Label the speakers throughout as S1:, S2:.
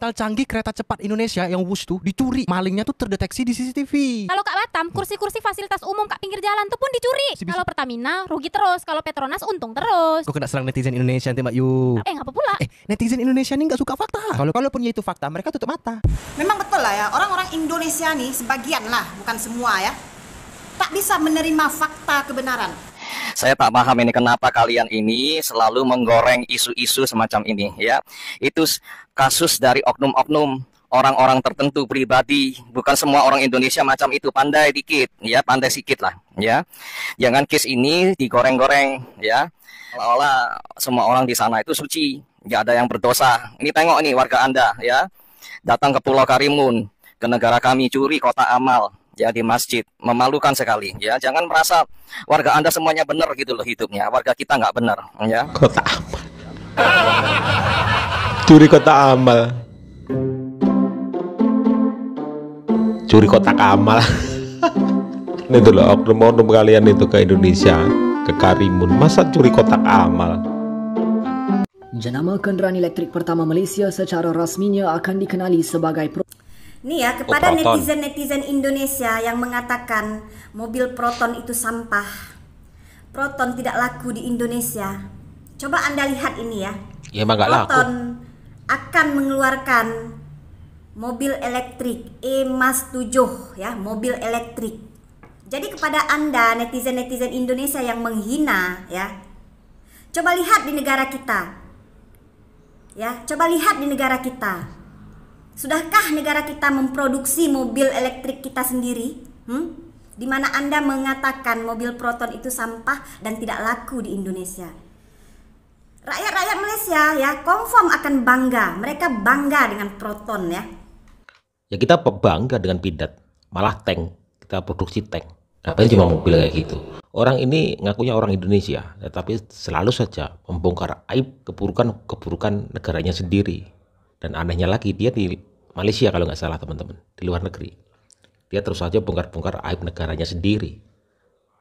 S1: Tal canggih kereta cepat Indonesia yang wush tuh dicuri. Malingnya tuh terdeteksi di CCTV.
S2: Kalau Kak Batam, kursi-kursi fasilitas umum Kak pinggir jalan tuh pun dicuri. Kalau Pertamina rugi terus, kalau Petronas untung terus. Kok
S3: kena serang netizen Indonesia nanti Mbak Yu? Eh, ngapa pula? Eh, netizen Indonesia nih nggak suka fakta. Kalau kalau punya
S1: itu fakta, mereka tutup mata.
S2: Memang betul lah ya, orang-orang Indonesia nih sebagian lah, bukan semua ya. Tak bisa menerima fakta kebenaran
S1: saya tak paham ini kenapa kalian ini selalu menggoreng isu-isu semacam ini ya. Itu kasus dari oknum-oknum orang-orang tertentu pribadi bukan semua orang Indonesia macam itu pandai dikit ya pandai sedikit lah ya jangan kis ini digoreng-goreng ya seolah semua orang di sana itu suci nggak ada yang berdosa ini tengok nih warga anda ya datang ke Pulau Karimun ke negara kami curi kota amal ya di masjid memalukan sekali ya jangan merasa warga anda semuanya benar gitu loh hidupnya warga kita nggak benar
S3: ya kota amal curi kota amal curi kota amal Ini dulu oknum-oknum kalian itu ke Indonesia ke Karimun masa curi kotak
S1: amal Jenama kendaraan elektrik pertama Malaysia secara rasminya akan dikenali sebagai
S2: Nih ya oh, kepada netizen-netizen Indonesia yang mengatakan mobil Proton itu sampah. Proton tidak laku di Indonesia. Coba Anda lihat ini ya.
S3: Ya emang Proton
S2: akan mengeluarkan mobil elektrik emas 7 ya, mobil elektrik. Jadi kepada Anda netizen-netizen Indonesia yang menghina ya. Coba lihat di negara kita. Ya, coba lihat di negara kita Sudahkah negara kita memproduksi mobil elektrik kita sendiri? Hmm? Di mana Anda mengatakan mobil proton itu sampah dan tidak laku di Indonesia. Rakyat-rakyat Malaysia ya konform akan bangga. Mereka bangga dengan proton ya.
S3: Ya kita bangga dengan pidat. Malah tank. Kita produksi tank. Apalagi cuma mobil kayak gitu? Orang ini ngakunya orang Indonesia, tetapi selalu saja membongkar aib keburukan-keburukan negaranya sendiri dan anehnya lagi dia di, Malaysia kalau nggak salah teman-teman di luar negeri dia terus saja bongkar-bongkar aib negaranya sendiri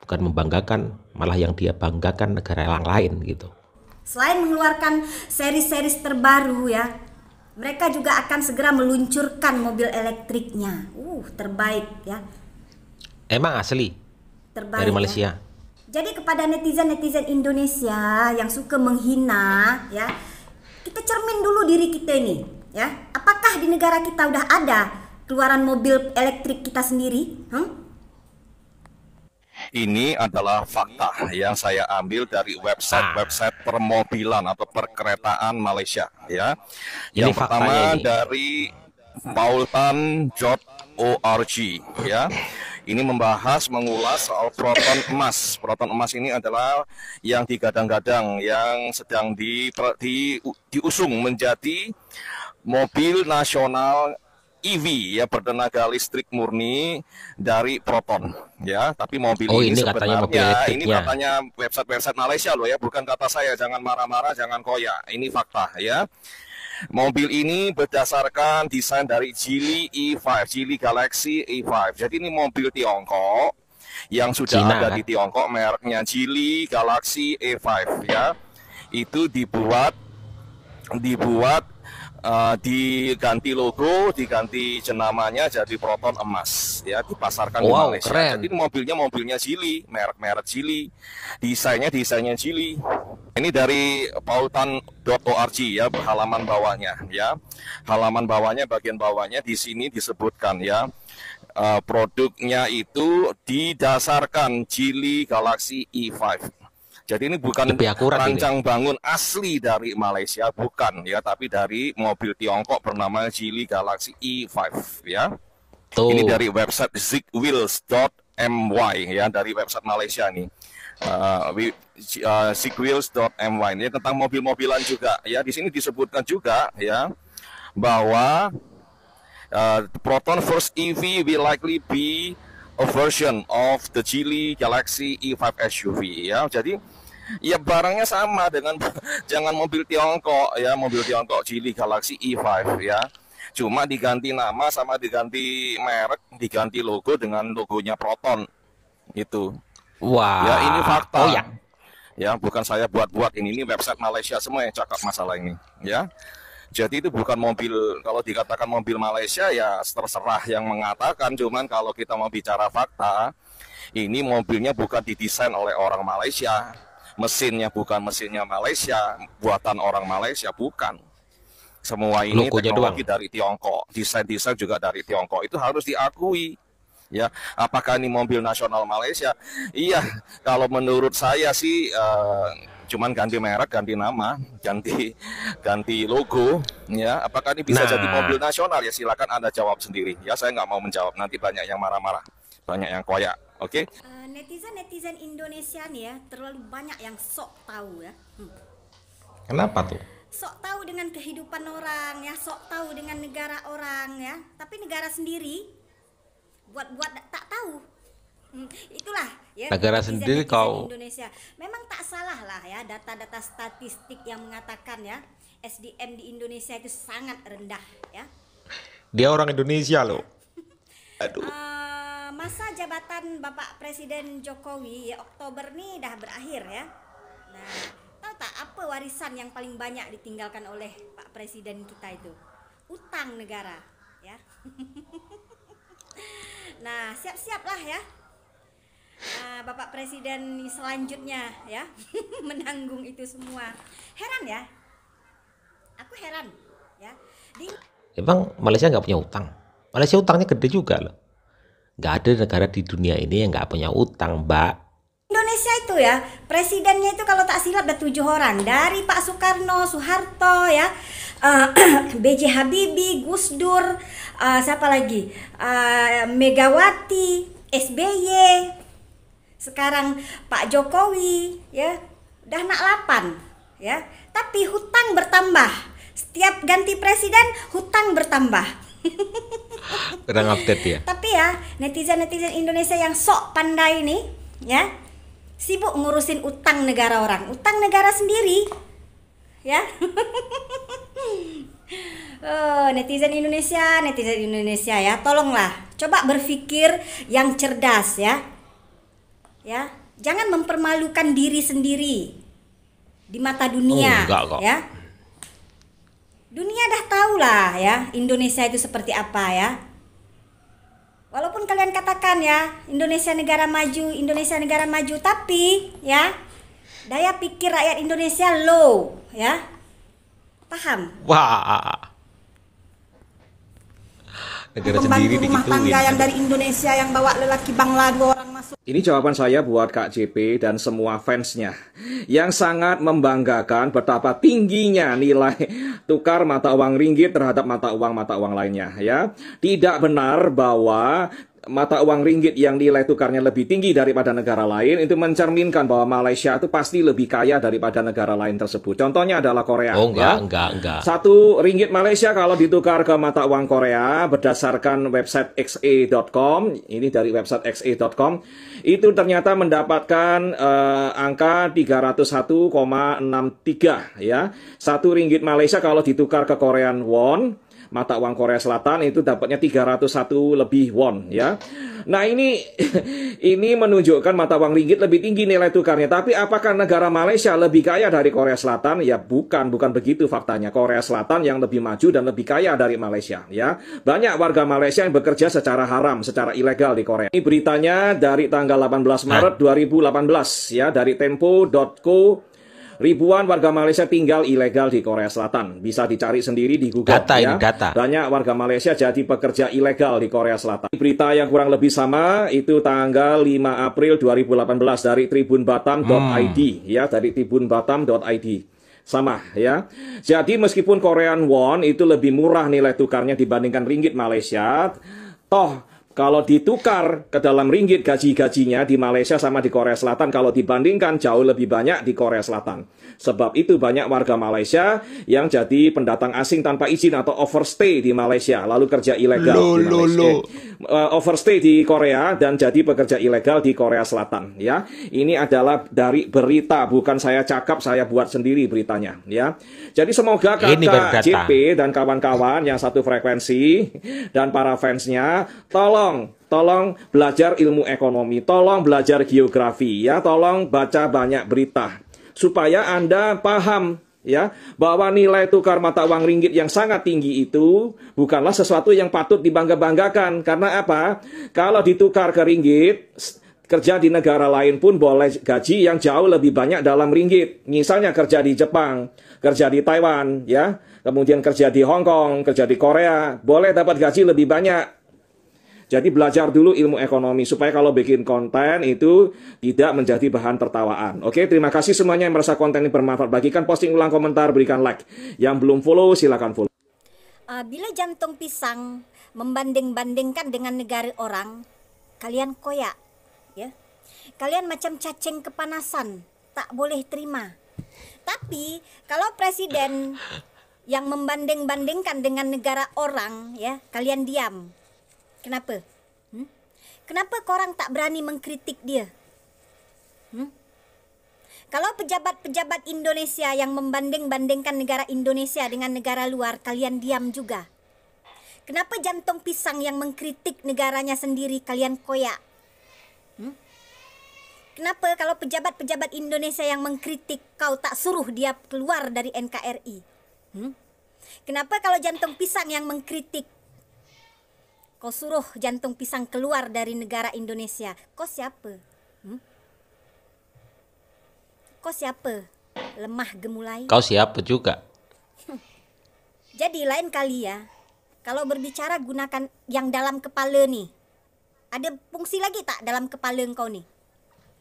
S3: bukan membanggakan malah yang dia banggakan negara yang lain gitu
S2: selain mengeluarkan seri-seri terbaru ya mereka juga akan segera meluncurkan mobil elektriknya uh terbaik ya
S3: emang asli
S2: terbaik dari ya. Malaysia ya? Jadi kepada netizen-netizen Indonesia yang suka menghina ya, kita cermin dulu diri kita ini ya apakah di negara kita udah ada keluaran mobil elektrik kita sendiri hmm?
S1: Ini adalah fakta yang saya ambil dari website-website ah. permobilan atau perkeretaan Malaysia ya. Yang pertama ini. dari paultan.org ya. Ini membahas mengulas soal proton emas. Proton emas ini adalah yang digadang-gadang yang sedang di, di diusung menjadi mobil nasional EV ya bertenaga listrik murni dari Proton ya tapi mobil oh, ini, ini katanya sebenarnya ya, ini katanya website-website Malaysia loh ya bukan kata saya jangan marah-marah jangan koyak ini fakta ya Mobil ini berdasarkan desain dari Geely E5, Geely Galaxy E5. Jadi ini mobil Tiongkok yang sudah Cina, ada kan? di Tiongkok mereknya Geely Galaxy E5 ya. Itu dibuat dibuat uh, diganti logo, diganti jenamanya jadi Proton Emas ya dipasarkan wow, di Malaysia. Keren. Jadi mobilnya mobilnya Jili, merek-merek Jili, desainnya desainnya Jili. Ini dari pautan pautan.org ya halaman bawahnya ya. Halaman bawahnya bagian bawahnya di sini disebutkan ya. Uh, produknya itu didasarkan Chili Galaxy E5 jadi ini bukan Lebih rancang ini. bangun asli dari Malaysia, bukan ya, tapi dari mobil Tiongkok bernama Geely Galaxy E5 ya. Tuh. Ini dari website zigwheels.my ya, dari website Malaysia nih. Eh, uh, uh, eh, zigwheels.my ini tentang mobil-mobilan juga ya. Di sini disebutkan juga ya bahwa uh, Proton First EV will likely be a version of the Geely Galaxy E5 SUV ya. Jadi ya barangnya sama dengan jangan mobil Tiongkok ya mobil Tiongkok Cili Galaxy E5 ya cuma diganti nama sama diganti merek diganti logo dengan logonya Proton itu wah ya ini fakta oh, ya. ya bukan saya buat-buat ini ini website Malaysia semua yang cakap masalah ini ya jadi itu bukan mobil kalau dikatakan mobil Malaysia ya terserah yang mengatakan cuman kalau kita mau bicara fakta ini mobilnya bukan didesain oleh orang Malaysia mesinnya bukan mesinnya Malaysia, buatan orang Malaysia bukan. Semua ini Lokonya teknologi doang. dari Tiongkok, desain-desain juga dari Tiongkok. Itu harus diakui. Ya, apakah ini mobil nasional Malaysia? Iya, kalau menurut saya sih uh, cuman ganti merek, ganti nama, ganti ganti logo, ya. Apakah ini bisa nah. jadi mobil nasional? Ya silakan Anda jawab sendiri. Ya, saya nggak mau menjawab. Nanti banyak yang marah-marah banyak yang koyak oke okay?
S2: uh, eh, netizen netizen Indonesia nih ya terlalu banyak yang sok tahu ya hmm. kenapa tuh sok tahu dengan kehidupan orang ya sok tahu dengan negara orang ya tapi negara sendiri buat-buat tak tahu hmm, itulah ya negara netizen, sendiri netizen kau Indonesia memang tak salah lah ya data-data statistik yang mengatakan ya SDM di Indonesia itu sangat rendah ya
S3: dia orang Indonesia loh aduh
S2: uh, masa jabatan Bapak Presiden Jokowi ya Oktober nih dah berakhir ya. Nah, tahu tak apa warisan yang paling banyak ditinggalkan oleh Pak Presiden kita itu? Utang negara, ya. nah, siap-siaplah ya. Nah, Bapak Presiden selanjutnya ya menanggung itu semua. Heran ya? Aku heran
S3: ya. Di... Emang Malaysia nggak punya utang? Malaysia utangnya gede juga loh. Gak ada negara di dunia ini yang gak punya utang mbak
S2: Indonesia itu ya presidennya itu kalau tak silap ada tujuh orang dari Pak Soekarno, Soeharto ya, uh, eh, BJ Habibie, Gus Dur, uh, siapa lagi uh, Megawati, SBY, sekarang Pak Jokowi ya udah nak lapan ya tapi hutang bertambah setiap ganti presiden hutang bertambah
S3: kurang update ya
S2: tapi ya netizen netizen Indonesia yang sok pandai ini ya sibuk ngurusin utang negara orang utang negara sendiri ya Oh, netizen Indonesia, netizen Indonesia ya, tolonglah coba berpikir yang cerdas ya. Ya, jangan mempermalukan diri sendiri di mata dunia oh, enggak, enggak. ya dunia dah tahu lah ya Indonesia itu seperti apa ya walaupun kalian katakan ya Indonesia negara maju Indonesia negara maju tapi ya daya pikir rakyat Indonesia low ya paham
S3: wah
S1: negara Pembantu sendiri rumah dikituin. tangga yang dari
S2: Indonesia yang bawa lelaki Bangla dua
S1: orang masuk. Ini jawaban saya buat Kak JP dan semua fansnya yang sangat membanggakan betapa tingginya nilai tukar mata uang ringgit terhadap mata uang mata uang lainnya ya. Tidak benar bahwa mata uang ringgit yang nilai tukarnya lebih tinggi daripada negara lain itu mencerminkan bahwa Malaysia itu pasti lebih kaya daripada negara lain tersebut. Contohnya adalah Korea. Oh enggak, ya. enggak, enggak. Satu ringgit Malaysia kalau ditukar ke mata uang Korea berdasarkan website xa.com, e ini dari website xa.com, e itu ternyata mendapatkan uh, angka 301,63 ya. Satu ringgit Malaysia kalau ditukar ke Korean won mata uang Korea Selatan itu dapatnya 301 lebih won ya. Nah ini ini menunjukkan mata uang ringgit lebih tinggi nilai tukarnya. Tapi apakah negara Malaysia lebih kaya dari Korea Selatan? Ya bukan, bukan begitu faktanya. Korea Selatan yang lebih maju dan lebih kaya dari Malaysia ya. Banyak warga Malaysia yang bekerja secara haram, secara ilegal di Korea. Ini beritanya dari tanggal 18 nah. Maret 2018 ya dari tempo.co Ribuan warga Malaysia tinggal ilegal di Korea Selatan. Bisa dicari sendiri di Google. Data ya. ini data. Banyak warga Malaysia jadi pekerja ilegal di Korea Selatan. Berita yang kurang lebih sama itu tanggal 5 April 2018 dari tribunbatam.id hmm. ya dari Tribun tribunbatam.id sama ya. Jadi meskipun Korean won itu lebih murah nilai tukarnya dibandingkan ringgit Malaysia, toh kalau ditukar ke dalam ringgit gaji-gajinya di Malaysia sama di Korea Selatan kalau dibandingkan jauh lebih banyak di Korea Selatan. Sebab itu banyak warga Malaysia yang jadi pendatang asing tanpa izin atau overstay di Malaysia lalu kerja ilegal lo, di Malaysia. Lo, lo. Eh, overstay di Korea dan jadi pekerja ilegal di Korea Selatan ya. Ini adalah dari berita bukan saya cakap saya buat sendiri beritanya ya. Jadi semoga Kakak JP dan kawan-kawan yang satu frekuensi dan para fansnya tolong tolong tolong belajar ilmu ekonomi, tolong belajar geografi ya, tolong baca banyak berita supaya Anda paham ya bahwa nilai tukar mata uang ringgit yang sangat tinggi itu bukanlah sesuatu yang patut dibangga-banggakan karena apa? Kalau ditukar ke ringgit kerja di negara lain pun boleh gaji yang jauh lebih banyak dalam ringgit. Misalnya kerja di Jepang, kerja di Taiwan, ya, kemudian kerja di Hong Kong, kerja di Korea, boleh dapat gaji lebih banyak jadi belajar dulu ilmu ekonomi supaya kalau bikin konten itu tidak menjadi bahan tertawaan. Oke, terima kasih semuanya yang merasa konten ini bermanfaat. Bagikan posting ulang komentar, berikan like. Yang belum follow silakan follow.
S2: Ah, bila jantung pisang membanding-bandingkan dengan negara orang, kalian koyak, ya. Kalian macam cacing kepanasan, tak boleh terima. Tapi kalau presiden yang membanding-bandingkan dengan negara orang ya, kalian diam. Kenapa? Hmm? Kenapa korang tak berani mengkritik dia? Hmm? Kalau pejabat-pejabat Indonesia yang membanding-bandingkan negara Indonesia dengan negara luar, kalian diam juga. Kenapa jantung pisang yang mengkritik negaranya sendiri kalian koyak? Hmm? Kenapa kalau pejabat-pejabat Indonesia yang mengkritik kau tak suruh dia keluar dari NKRI? Hmm? Kenapa kalau jantung pisang yang mengkritik Kau suruh jantung pisang keluar dari negara Indonesia. Kau siapa? Hmm? Kau siapa? Lemah gemulai. Kau
S3: siapa juga?
S2: Jadi lain kali ya, kalau berbicara gunakan yang dalam kepala nih. Ada fungsi lagi tak dalam kepala engkau nih?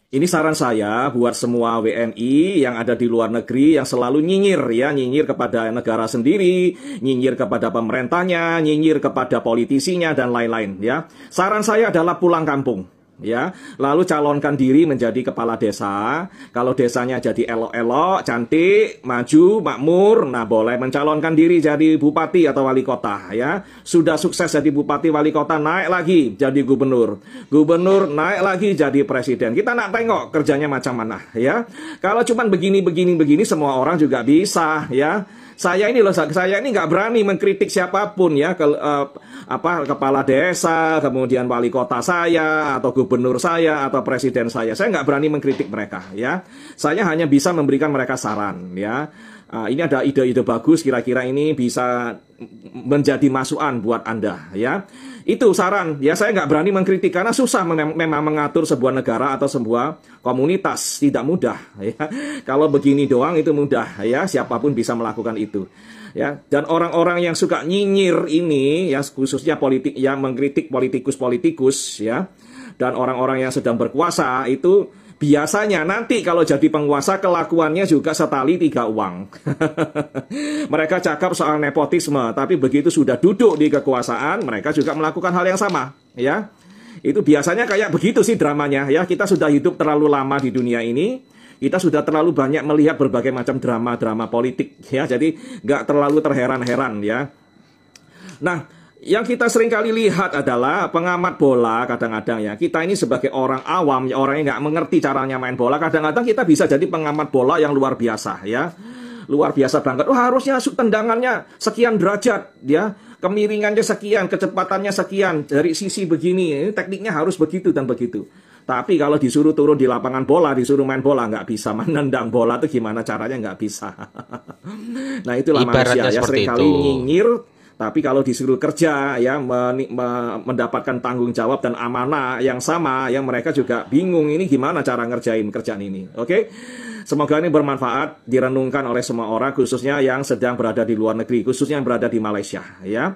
S1: Ini saran saya buat semua WNI yang ada di luar negeri yang selalu nyinyir ya, nyinyir kepada negara sendiri, nyinyir kepada pemerintahnya, nyinyir kepada politisinya dan lain-lain ya. Saran saya adalah pulang kampung ya. Lalu calonkan diri menjadi kepala desa. Kalau desanya jadi elok-elok, cantik, maju, makmur, nah boleh mencalonkan diri jadi bupati atau wali kota ya. Sudah sukses jadi bupati wali kota, naik lagi jadi gubernur. Gubernur naik lagi jadi presiden. Kita nak tengok kerjanya macam mana ya. Kalau cuma begini begini begini semua orang juga bisa ya. Saya ini loh, saya ini nggak berani mengkritik siapapun ya, ke, uh, eh, apa kepala desa, kemudian wali kota saya, atau gubernur saya, atau presiden saya. Saya nggak berani mengkritik mereka ya. Saya hanya bisa memberikan mereka saran ya uh, ini ada ide-ide bagus kira-kira ini bisa menjadi masukan buat Anda ya. Itu saran. Ya saya nggak berani mengkritik karena susah mem memang mengatur sebuah negara atau sebuah komunitas tidak mudah ya. Kalau begini doang itu mudah ya, siapapun bisa melakukan itu ya dan orang-orang yang suka nyinyir ini ya khususnya politik yang mengkritik politikus-politikus ya dan orang-orang yang sedang berkuasa itu Biasanya nanti kalau jadi penguasa kelakuannya juga setali tiga uang. mereka cakap soal nepotisme, tapi begitu sudah duduk di kekuasaan, mereka juga melakukan hal yang sama, ya. Itu biasanya kayak begitu sih dramanya, ya. Kita sudah hidup terlalu lama di dunia ini, kita sudah terlalu banyak melihat berbagai macam drama-drama politik, ya. Jadi nggak terlalu terheran-heran, ya. Nah, yang kita seringkali lihat adalah pengamat bola kadang-kadang ya. Kita ini sebagai orang awam, ya, orang yang nggak mengerti caranya main bola. Kadang-kadang kita bisa jadi pengamat bola yang luar biasa ya. Luar biasa banget. Oh harusnya tendangannya sekian derajat ya. Kemiringannya sekian, kecepatannya sekian. Dari sisi begini, ini tekniknya harus begitu dan begitu. Tapi kalau disuruh turun di lapangan bola, disuruh main bola, nggak bisa. Menendang bola tuh gimana caranya nggak bisa. nah itulah Ibaratnya manusia ya seringkali nyinyir tapi kalau disuruh kerja ya men mendapatkan tanggung jawab dan amanah yang sama, yang mereka juga bingung ini gimana cara ngerjain kerjaan ini. Oke. Okay? Semoga ini bermanfaat direnungkan oleh semua orang khususnya yang sedang berada di luar negeri, khususnya yang berada di Malaysia ya.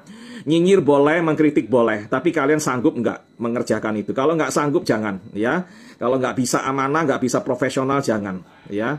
S1: Nyinyir boleh, mengkritik boleh, tapi kalian sanggup nggak mengerjakan itu? Kalau nggak sanggup jangan ya. Kalau nggak bisa amanah, nggak bisa profesional jangan ya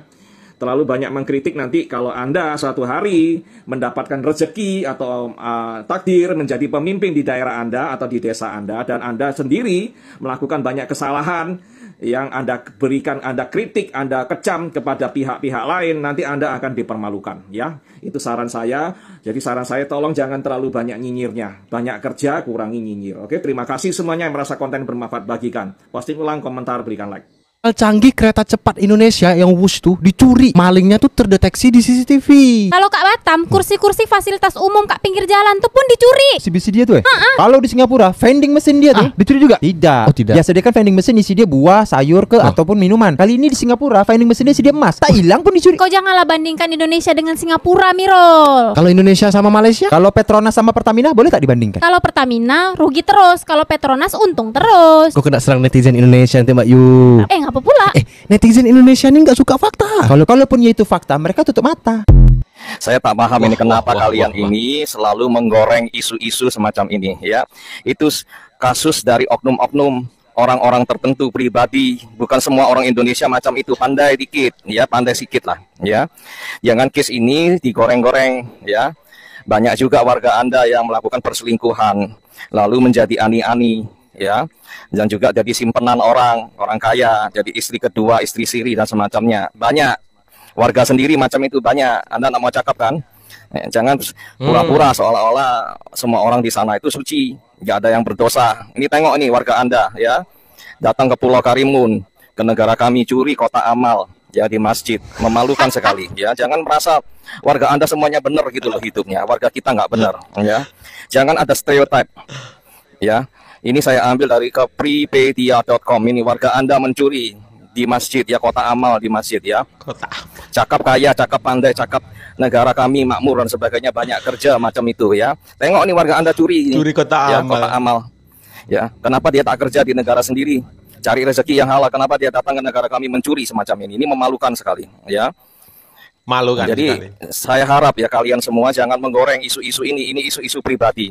S1: terlalu banyak mengkritik nanti kalau Anda suatu hari mendapatkan rezeki atau uh, takdir menjadi pemimpin di daerah Anda atau di desa Anda dan Anda sendiri melakukan banyak kesalahan yang Anda berikan, Anda kritik, Anda kecam kepada pihak-pihak lain, nanti Anda akan dipermalukan ya. Itu saran saya. Jadi saran saya tolong jangan terlalu banyak nyinyirnya. Banyak kerja, kurangi nyinyir. Oke, terima kasih semuanya yang merasa konten bermanfaat bagikan. Posting ulang, komentar, berikan like canggih kereta cepat Indonesia yang wush tuh dicuri. Malingnya tuh terdeteksi di CCTV.
S2: Kalau Kak Batam, kursi-kursi fasilitas umum Kak pinggir jalan tuh pun dicuri.
S3: Si dia tuh ya? Kalau di Singapura, vending mesin dia tuh ah. dicuri juga? Tidak. Oh, tidak. Biasa dia kan vending mesin isi dia buah, sayur ke oh. ataupun minuman. Kali ini di Singapura, vending mesinnya isi dia emas. Tak hilang pun dicuri. Kau janganlah
S2: bandingkan Indonesia dengan Singapura, Mirol. Kalau
S3: Indonesia sama Malaysia? Kalau Petronas sama Pertamina boleh tak dibandingkan? Kalau
S2: Pertamina rugi terus, kalau Petronas untung terus.
S3: Kau kena serang netizen Indonesia nanti Mbak Yu.
S1: Eh, apa pula? Eh,
S3: netizen Indonesia ini nggak suka fakta. Kalau kalaupun itu fakta, mereka tutup mata.
S1: Saya tak paham wah, ini kenapa wah, kalian wah, wah. ini selalu menggoreng isu-isu semacam ini ya. Itu kasus dari oknum-oknum orang-orang tertentu pribadi bukan semua orang Indonesia macam itu pandai dikit ya pandai sedikit lah ya jangan kis ini digoreng-goreng ya banyak juga warga anda yang melakukan perselingkuhan lalu menjadi ani-ani ya dan juga jadi simpenan orang orang kaya jadi istri kedua istri siri dan semacamnya banyak warga sendiri macam itu banyak anda nak mau cakap kan eh, jangan hmm. pura-pura seolah-olah semua orang di sana itu suci nggak ada yang berdosa ini tengok nih warga anda ya datang ke Pulau Karimun ke negara kami curi kota amal ya di masjid memalukan sekali ya jangan merasa warga anda semuanya benar gitu loh hidupnya warga kita nggak benar ya jangan ada stereotip ya ini saya ambil dari kepripedia.com. Ini warga Anda mencuri di masjid ya kota amal di masjid ya kota cakap kaya cakap pandai cakap negara kami makmur dan sebagainya banyak kerja macam itu ya tengok nih warga anda curi ini. curi kota ya, amal kota amal ya kenapa dia tak kerja di negara sendiri cari rezeki yang halal kenapa dia datang ke negara kami mencuri semacam ini ini memalukan sekali ya malu kan jadi sekali. saya harap ya kalian semua jangan menggoreng isu-isu ini ini isu-isu pribadi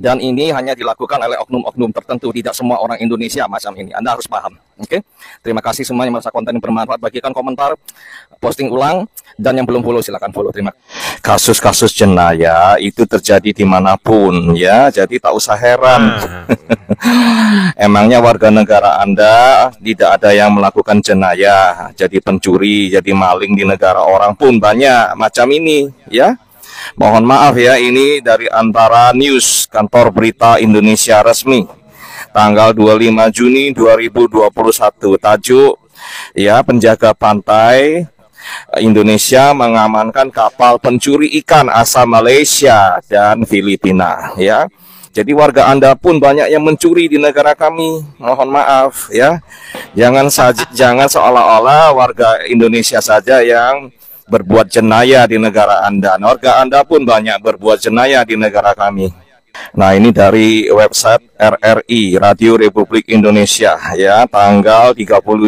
S1: dan ini hanya dilakukan oleh oknum-oknum tertentu tidak semua orang Indonesia macam ini Anda harus paham oke okay? terima kasih semuanya merasa konten bermanfaat bagikan komentar posting ulang dan yang belum follow silahkan follow terima kasus-kasus jenayah itu terjadi dimanapun ya jadi tak usah heran ah. emangnya warga negara Anda tidak ada yang melakukan jenayah jadi pencuri jadi maling di negara orang pun banyak macam ini ya Mohon maaf ya, ini dari antara news kantor berita Indonesia resmi. Tanggal 25 Juni 2021, tajuk ya penjaga pantai Indonesia mengamankan kapal pencuri ikan asal Malaysia dan Filipina ya. Jadi warga Anda pun banyak yang mencuri di negara kami. Mohon maaf ya. Jangan saja jangan seolah-olah warga Indonesia saja yang berbuat jenayah di negara Anda. Nah, warga Anda pun banyak berbuat jenayah di negara kami. Nah ini dari website RRI Radio Republik Indonesia ya tanggal 30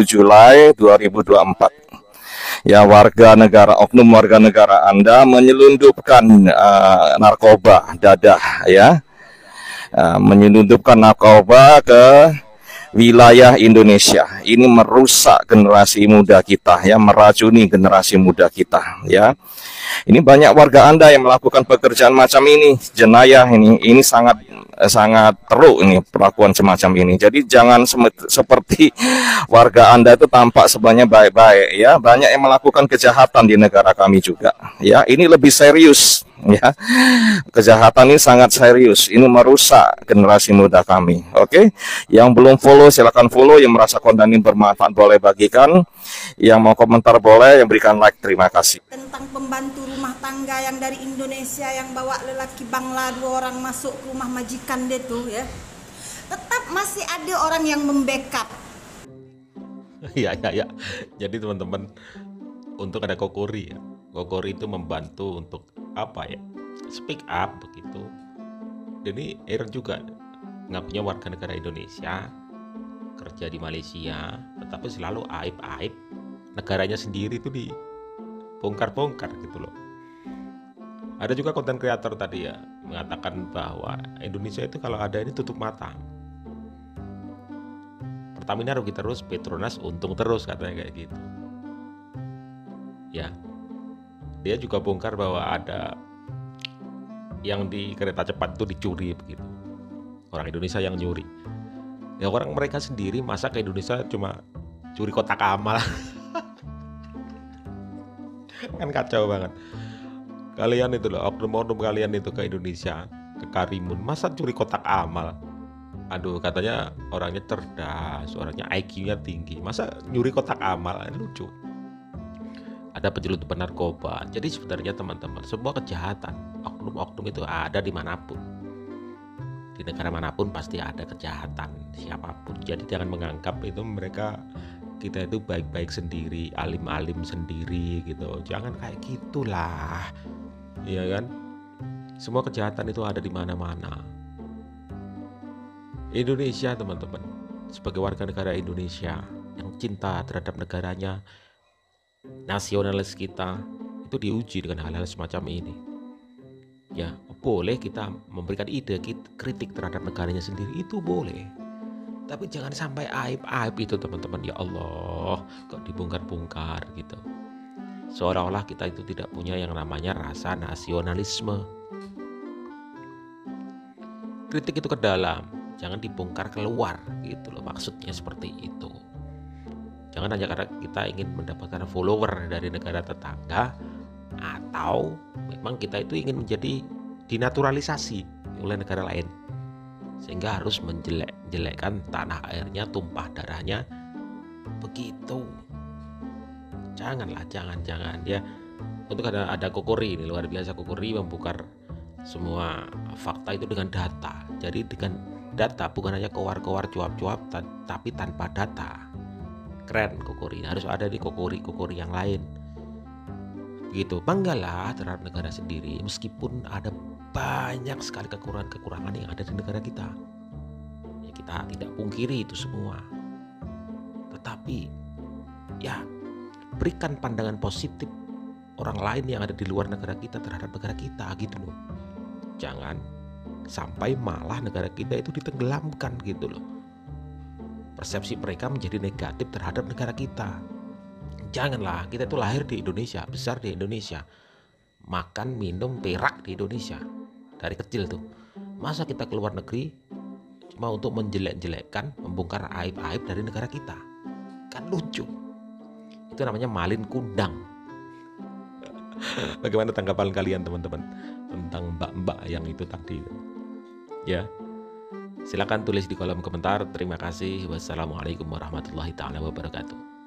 S1: Julai 2024 ya warga negara oknum warga negara Anda menyelundupkan uh, narkoba dadah ya uh, menyelundupkan narkoba ke wilayah Indonesia. Ini merusak generasi muda kita ya, meracuni generasi muda kita ya. Ini banyak warga Anda yang melakukan pekerjaan macam ini, jenayah ini. Ini sangat eh, sangat teruk ini perlakuan semacam ini. Jadi jangan seperti warga Anda itu tampak sebenarnya baik-baik ya. Banyak yang melakukan kejahatan di negara kami juga. Ya, ini lebih serius ya. Kejahatan ini sangat serius. Ini merusak generasi muda kami. Oke. Yang belum follow silakan follow, yang merasa konten ini bermanfaat boleh bagikan. Yang mau komentar boleh, yang berikan like terima kasih. Tentang
S2: pembantu rumah tangga yang dari Indonesia yang bawa lelaki Bangla dua orang masuk rumah majikan dia tuh ya. Tetap masih ada orang yang membackup.
S3: Iya iya iya. Jadi teman-teman untuk ada kokori ya. Kokori itu membantu untuk apa ya? Speak up begitu. Jadi Air juga ngakunya warga negara Indonesia kerja di Malaysia tetapi selalu aib-aib negaranya sendiri itu dibongkar-bongkar gitu loh ada juga konten kreator tadi ya mengatakan bahwa Indonesia itu kalau ada ini tutup mata Pertamina rugi terus Petronas untung terus katanya kayak gitu ya dia juga bongkar bahwa ada yang di kereta cepat itu dicuri begitu orang Indonesia yang nyuri ya orang mereka sendiri masa ke Indonesia cuma curi kotak amal kan kacau banget kalian itu loh oknum-oknum kalian itu ke Indonesia ke Karimun masa curi kotak amal aduh katanya orangnya cerdas orangnya IQ-nya tinggi masa nyuri kotak amal lucu ada penyelundupan narkoba jadi sebenarnya teman-teman semua kejahatan oknum-oknum itu ada dimanapun di negara manapun pasti ada kejahatan siapapun jadi jangan menganggap itu mereka kita itu baik-baik sendiri, alim-alim sendiri gitu. Jangan kayak gitulah. Iya kan? Semua kejahatan itu ada di mana-mana. Indonesia, teman-teman, sebagai warga negara Indonesia yang cinta terhadap negaranya, nasionalis kita itu diuji dengan hal-hal semacam ini. Ya, boleh kita memberikan ide kritik terhadap negaranya sendiri itu boleh tapi jangan sampai aib-aib itu teman-teman ya Allah kok dibongkar-bongkar gitu. Seolah-olah kita itu tidak punya yang namanya rasa nasionalisme. Kritik itu ke dalam, jangan dibongkar keluar gitu loh maksudnya seperti itu. Jangan hanya karena kita ingin mendapatkan follower dari negara tetangga atau memang kita itu ingin menjadi dinaturalisasi oleh negara lain sehingga harus menjelek-jelekkan tanah airnya, tumpah darahnya. Begitu. Janganlah, jangan, jangan ya. Untuk ada ada kokori ini luar biasa kokori membuka semua fakta itu dengan data. Jadi dengan data bukan hanya kowar-kowar cuap-cuap tapi tanpa data. Keren kokori, harus ada di kokori-kokori yang lain. Begitu, banggalah terhadap negara sendiri meskipun ada banyak sekali kekurangan-kekurangan yang ada di negara kita. Ya, kita tidak pungkiri itu semua. Tetapi ya berikan pandangan positif orang lain yang ada di luar negara kita terhadap negara kita gitu loh. Jangan sampai malah negara kita itu ditenggelamkan gitu loh. Persepsi mereka menjadi negatif terhadap negara kita. Janganlah, kita itu lahir di Indonesia, besar di Indonesia. Makan, minum, perak di Indonesia dari kecil tuh masa kita keluar negeri cuma untuk menjelek-jelekkan membongkar aib-aib dari negara kita kan lucu itu namanya malin kundang bagaimana tanggapan kalian teman-teman tentang mbak-mbak yang itu tadi ya
S1: silakan tulis di kolom komentar terima kasih wassalamualaikum warahmatullahi taala wabarakatuh